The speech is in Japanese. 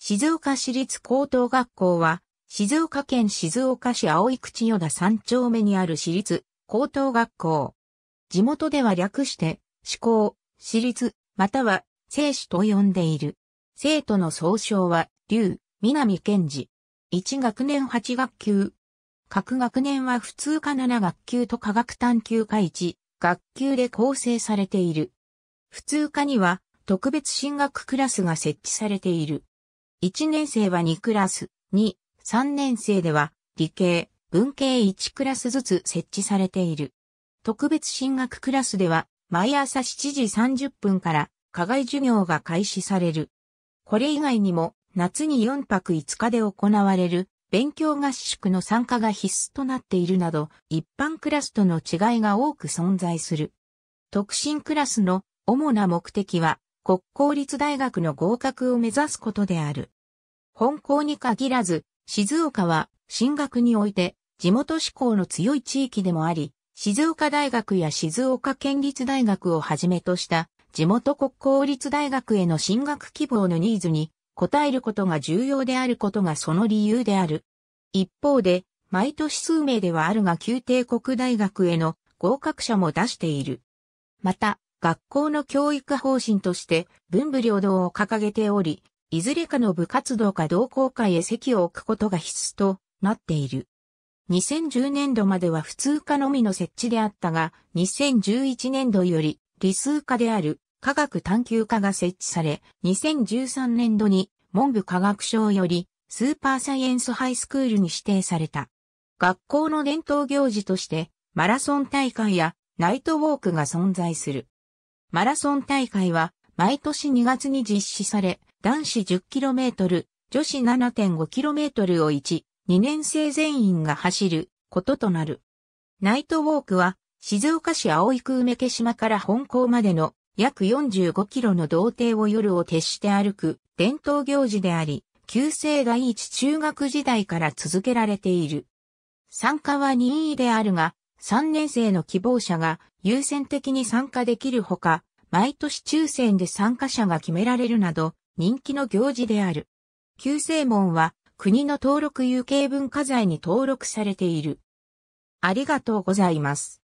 静岡市立高等学校は、静岡県静岡市葵口与田三丁目にある市立高等学校。地元では略して、志向、市立、または、生主と呼んでいる。生徒の総称は、竜、南健治。1学年8学級。各学年は普通科7学級と科学探究科1、学級で構成されている。普通科には、特別進学クラスが設置されている。1年生は2クラス、2、3年生では理系、文系1クラスずつ設置されている。特別進学クラスでは毎朝7時30分から課外授業が開始される。これ以外にも夏に4泊5日で行われる勉強合宿の参加が必須となっているなど一般クラスとの違いが多く存在する。特進クラスの主な目的は国公立大学の合格を目指すことである。本校に限らず、静岡は進学において地元志向の強い地域でもあり、静岡大学や静岡県立大学をはじめとした地元国公立大学への進学希望のニーズに応えることが重要であることがその理由である。一方で、毎年数名ではあるが旧帝国大学への合格者も出している。また、学校の教育方針として文武両道を掲げており、いずれかの部活動か同好会へ席を置くことが必須となっている。2010年度までは普通科のみの設置であったが、2011年度より理数科である科学探究科が設置され、2013年度に文部科学省よりスーパーサイエンスハイスクールに指定された。学校の伝統行事として、マラソン大会やナイトウォークが存在する。マラソン大会は毎年2月に実施され、男子 10km、女子 7.5km を1、2年生全員が走ることとなる。ナイトウォークは静岡市葵区梅毛島から本校までの約45キロの道程を夜を徹して歩く伝統行事であり、旧生第一中学時代から続けられている。参加は任意であるが、3年生の希望者が優先的に参加できるほか、毎年抽選で参加者が決められるなど、人気の行事である。旧正門は国の登録有形文化財に登録されている。ありがとうございます。